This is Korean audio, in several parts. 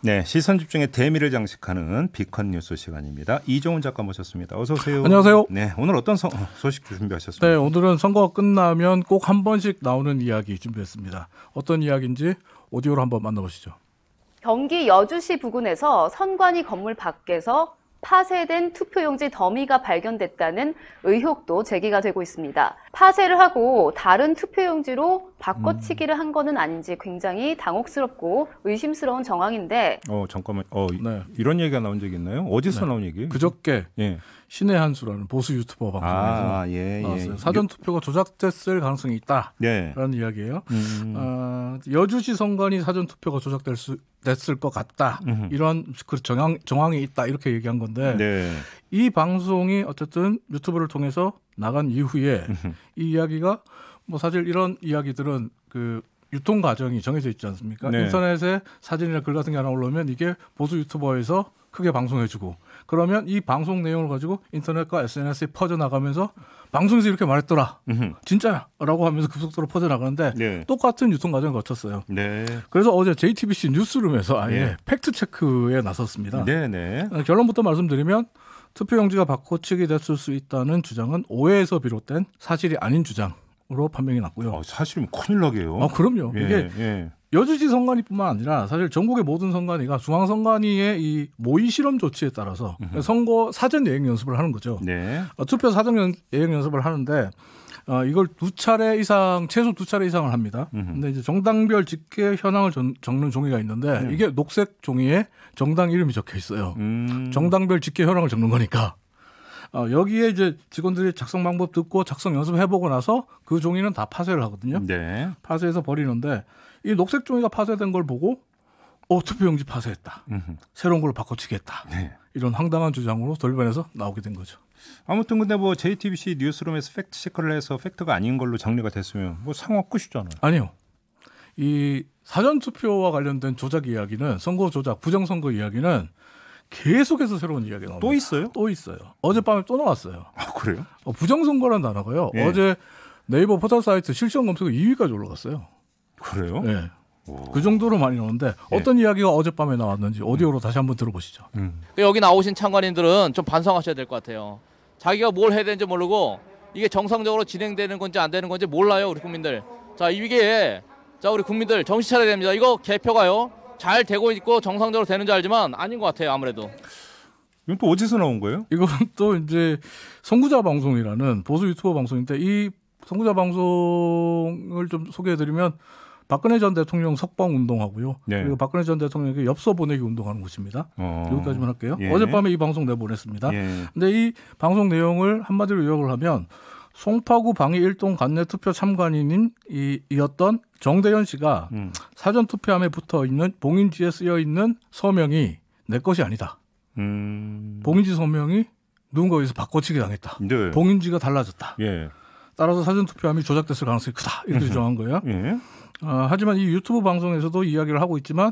네, 시선 집중의 대미를 장식하는 비컨 뉴스 시간입니다. 이종훈 작가 모셨습니다. 어서 오세요. 안녕하세요. 네, 오늘 어떤 서, 어, 소식 준비하셨습니까? 네, 오늘은 선거가 끝나면 꼭 한 번씩 나오는 이야기 준비했습니다. 어떤 이야기인지 오디오로 한번 만나보시죠. 경기 여주시 부근에서 선관위 건물 밖에서 파쇄된 투표용지 더미가 발견됐다는 의혹도 제기가 되고 있습니다. 파쇄를 하고 다른 투표용지로 바꿔치기를 음. 한 거는 아닌지 굉장히 당혹스럽고 의심스러운 정황인데. 어 잠깐만. 어 네. 이런 얘기가 나온 적이 있나요? 어디서 네. 나온 얘기? 그저께 예. 신의 한수라는 보수 유튜버 방송에서 아, 예, 예. 사전 투표가 조작됐을 가능성이 있다라는 네. 예. 이야기예요. 음. 어, 여주시 선관위 사전 투표가 조작될 수 됐을 것 같다. 음 이런 그 정황 정황이 있다 이렇게 얘기한 건데 네. 이 방송이 어쨌든 유튜브를 통해서 나간 이후에 이 이야기가 뭐 사실 이런 이야기들은 그 유통 과정이 정해져 있지 않습니까? 네. 인터넷에 사진이나 글 같은 게 하나 올라오면 이게 보수 유튜버에서 크게 방송해주고 그러면 이 방송 내용을 가지고 인터넷과 SNS에 퍼져나가면서 방송에서 이렇게 말했더라 으흠. 진짜야라고 하면서 급속도로 퍼져나가는데 네. 똑같은 유통 과정을 거쳤어요. 네. 그래서 어제 JTBC 뉴스룸에서 아예 네. 팩트 체크에 나섰습니다. 네, 네. 결론부터 말씀드리면 투표용지가 바꿔치기 됐을 수 있다는 주장은 오해에서 비롯된 사실이 아닌 주장. 으로 판명이 났고요. 아, 사실은 큰일 나게요. 아 그럼요. 예, 이게 예. 예. 여주시 선관위뿐만 아니라 사실 전국의 모든 선관위가 중앙 선관위의 이 모의 실험 조치에 따라서 으흠. 선거 사전 예행 연습을 하는 거죠. 네. 어, 투표 사전 연, 예행 연습을 하는데 어, 이걸 두 차례 이상 최소 두 차례 이상을 합니다. 으흠. 근데 이제 정당별 직계 현황을 전, 적는 종이가 있는데 음. 이게 녹색 종이에 정당 이름이 적혀 있어요. 음. 정당별 직계 현황을 적는 거니까. 어, 여기에 이제 직원들이 작성 방법 듣고 작성 연습해보고 나서 그 종이는 다 파쇄를 하거든요. 네. 파쇄해서 버리는데 이 녹색 종이가 파쇄된 걸 보고 어, 투표용지 파쇄했다. 음흠. 새로운 걸 바꿔치겠다. 네. 이런 황당한 주장으로 돌변해서 나오게 된 거죠. 아무튼 근데 뭐 JTBC 뉴스룸에서 팩트 체크를 해서 팩트가 아닌 걸로 정리가 됐으면 뭐 상황 끝이잖아요. 아니요. 이 사전 투표와 관련된 조작 이야기는 선거 조작, 부정 선거 이야기는 계속해서 새로운 이야기가 나옵니다. 또 있어요? 또 있어요. 어젯밤에 또 나왔어요. 아, 그래요? 어, 부정선거라는 단어가요. 예. 어제 네이버 포털 사이트 실시간 검색어 2위까지 올라갔어요. 그래요? 네. 오. 그 정도로 많이 나오는데 예. 어떤 이야기가 어젯밤에 나왔는지 오디오로 음. 다시 한번 들어보시죠. 음. 그 여기 나오신 참관인들은 좀 반성하셔야 될 것 같아요. 자기가 뭘 해야 되는지 모르고 이게 정상적으로 진행되는 건지 안 되는 건지 몰라요 우리 국민들. 자 이게 자 우리 국민들 정신 차려야 됩니다. 이거 개표가요. 잘 되고 있고 정상적으로 되는 줄 알지만 아닌 것 같아요 아무래도. 이건 또 어디서 나온 거예요? 이건 또 이제 선구자 방송이라는 보수 유튜버 방송인데 이 선구자 방송을 좀 소개해드리면 박근혜 전 대통령 석방 운동하고요. 네. 그리고 박근혜 전 대통령에게 엽서 보내기 운동하는 곳입니다. 어... 여기까지만 할게요. 예. 어젯밤에 이 방송 내보냈습니다. 예. 근데 이 방송 내용을 한마디로 요약을 하면 송파구 방위 일동 관내 투표 참관인이었던 인 정대현 씨가 음. 사전 투표함에 붙어 있는 봉인지에 쓰여 있는 서명이 내 것이 아니다. 음. 봉인지 서명이 누군가에서 위 바꿔치기 당했다. 네. 봉인지가 달라졌다. 예. 따라서 사전 투표함이 조작됐을 가능성이 크다. 이렇게 음. 주장한 거예요. 예. 어, 하지만 이 유튜브 방송에서도 이야기를 하고 있지만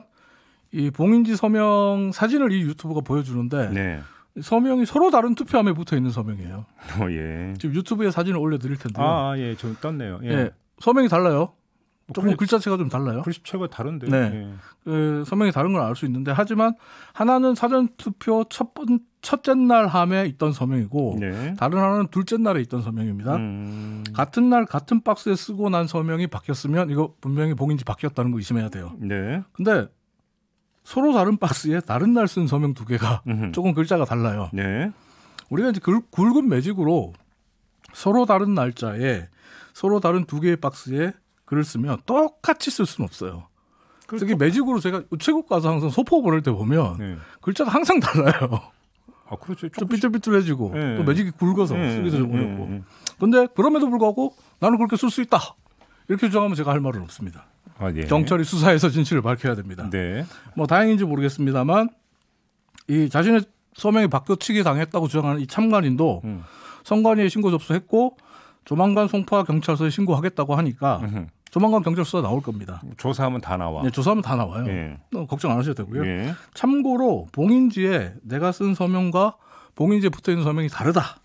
이 봉인지 서명 사진을 이 유튜브가 보여주는데 네. 서명이 서로 다른 투표함에 붙어 있는 서명이에요. 어, 예. 지금 유튜브에 사진을 올려드릴 텐데. 아, 아, 예, 저 떴네요. 예. 예 서명이 달라요. 뭐 조금 글리, 글자체가 좀 달라요. 글씨체가 다른데. 네. 예. 그 서명이 다른 걸 알 수 있는데 하지만 하나는 사전 투표 첫 번, 첫째 날 함에 있던 서명이고 네. 다른 하나는 둘째 날에 있던 서명입니다. 음... 같은 날 같은 박스에 쓰고 난 서명이 바뀌었으면 이거 분명히 봉인지 바뀌었다는 거 의심해야 돼요. 네. 근데 서로 다른 박스에 다른 날 쓴 서명 두 개가 음흠. 조금 글자가 달라요. 네. 우리가 이제 글, 굵은 매직으로 서로 다른 날짜에 서로 다른 두 개의 박스에 글을 쓰면 똑같이 쓸 수는 없어요. 그렇 특히 매직으로 제가 우체국 가서 항상 소포 보낼 때 보면 네. 글자가 항상 달라요. 아, 그렇죠. 좀 삐뚤삐뚤해지고 네. 또 매직이 굵어서 네. 쓰기도 좀 네. 어렵고. 네. 근데 그럼에도 불구하고 나는 그렇게 쓸 수 있다. 이렇게 주장하면 제가 할 말은 없습니다. 아, 예. 경찰이 수사해서 진실을 밝혀야 됩니다. 네. 뭐 다행인지 모르겠습니다만 이 자신의 서명이 바꿔치기 당했다고 주장하는 이 참관인도 음. 선관위에 신고 접수했고 조만간 송파 경찰서에 신고하겠다고 하니까 음흠. 조만간 경찰서 나올 겁니다. 조사하면 다 나와. 네, 조사하면 다 나와요. 예. 어, 걱정 안 하셔도 되고요. 예. 참고로 봉인지에 내가 쓴 서명과 봉인지에 붙어 있는 서명이 다르다.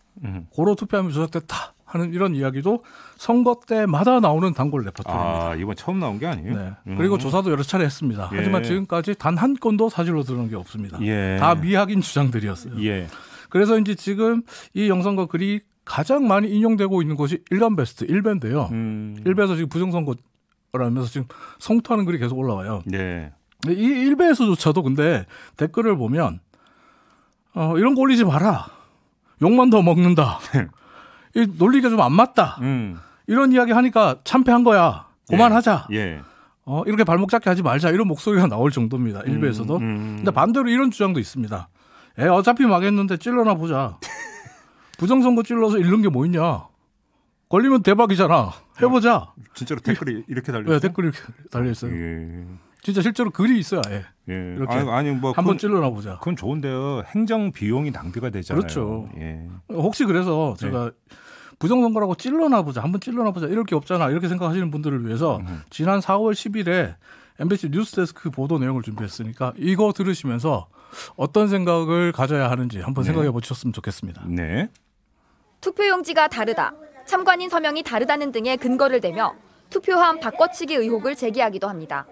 고로 투표하면 조작됐다. 하는 이런 이야기도 선거 때마다 나오는 단골 레퍼토리입니다. 아, 이번 처음 나온 게 아니에요? 네. 음. 그리고 조사도 여러 차례 했습니다. 예. 하지만 지금까지 단 한 건도 사실로 들러난게 없습니다. 예. 다 미확인 주장들이었어요. 예. 그래서 이제 지금 이 영선거 글이 가장 많이 인용되고 있는 곳이 일간 베스트 1배인데요. 음. 1배에서 지금 부정선거라면서 지금 성토하는 글이 계속 올라와요. 네. 이 1배에서조차도 근데 댓글을 보면 어, 이런 올리지 마라. 욕만 더 먹는다. 네. 이 논리가 좀 안 맞다. 음. 이런 이야기 하니까 참패한 거야. 그만하자. 예. 예. 어, 이렇게 발목 잡게 하지 말자. 이런 목소리가 나올 정도입니다. 음, 일부에서도. 음, 음. 근데 반대로 이런 주장도 있습니다. 에, 어차피 망했는데 찔러나 보자. 부정선거 찔러서 잃는 게 뭐 있냐. 걸리면 대박이잖아. 해보자. 아, 진짜로 댓글이 이렇게 달려있어요? 네, 댓글이 이렇게 달려있어요. 예. 진짜 실제로 글이 있어야 해. 예. 예. 이렇게 아니, 아니 뭐 한 번 찔러나 보자. 그건 좋은데요. 행정 비용이 낭비가 되잖아요. 그렇죠. 예. 혹시 그래서 제가 예. 부정선거라고 찔러나 보자, 한 번 찔러나 보자 이럴 게 없잖아 이렇게 생각하시는 분들을 위해서 음. 지난 4월 10일에 MBC 뉴스데스크 보도 내용을 준비했으니까 이거 들으시면서 어떤 생각을 가져야 하는지 한번 네. 생각해 보셨으면 좋겠습니다. 네. 투표용지가 다르다, 참관인 서명이 다르다는 등의 근거를 대며 투표함 바꿔치기 의혹을 제기하기도 합니다.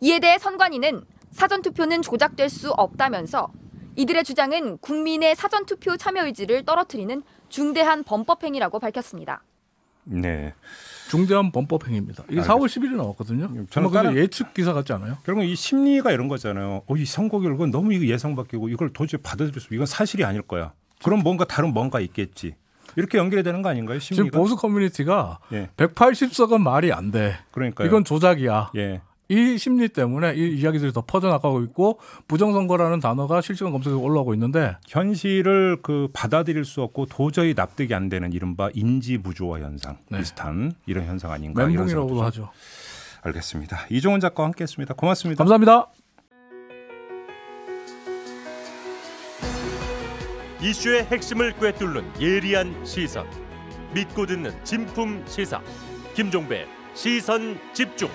이에 대해 선관위는 사전투표는 조작될 수 없다면서 이들의 주장은 국민의 사전투표 참여 의지를 떨어뜨리는 중대한 범법행위라고 밝혔습니다. 네. 중대한 범법행위입니다. 이게 알겠습니다. 4월 10일에 나왔거든요. 정말 따라... 예측 기사 같지 않아요? 결국 이 심리가 이런 거잖아요. 어, 이 선거 결과 너무 이거 예상 밖이고 이걸 도저히 받아들일 수 이건 사실이 아닐 거야. 그럼 뭔가 다른 뭔가 있겠지. 이렇게 연결이 되는 거 아닌가요? 심리가? 지금 보수 커뮤니티가 예. 180석은 말이 안 돼. 그러니까 이건 조작이야. 예. 이 심리 때문에 이 이야기들이 더 퍼져나가고 있고 부정선거라는 단어가 실시간 검색에서 올라오고 있는데 현실을 그 받아들일 수 없고 도저히 납득이 안 되는 이른바 인지 부조화 현상 네. 비슷한 이런 현상 아닌가 멘붕이라고도 하죠. 알겠습니다. 이종훈 작가와 함께했습니다. 고맙습니다. 감사합니다. 이슈의 핵심을 꿰뚫는 예리한 시선, 믿고 듣는 진품 시사, 김종배 시선 집중.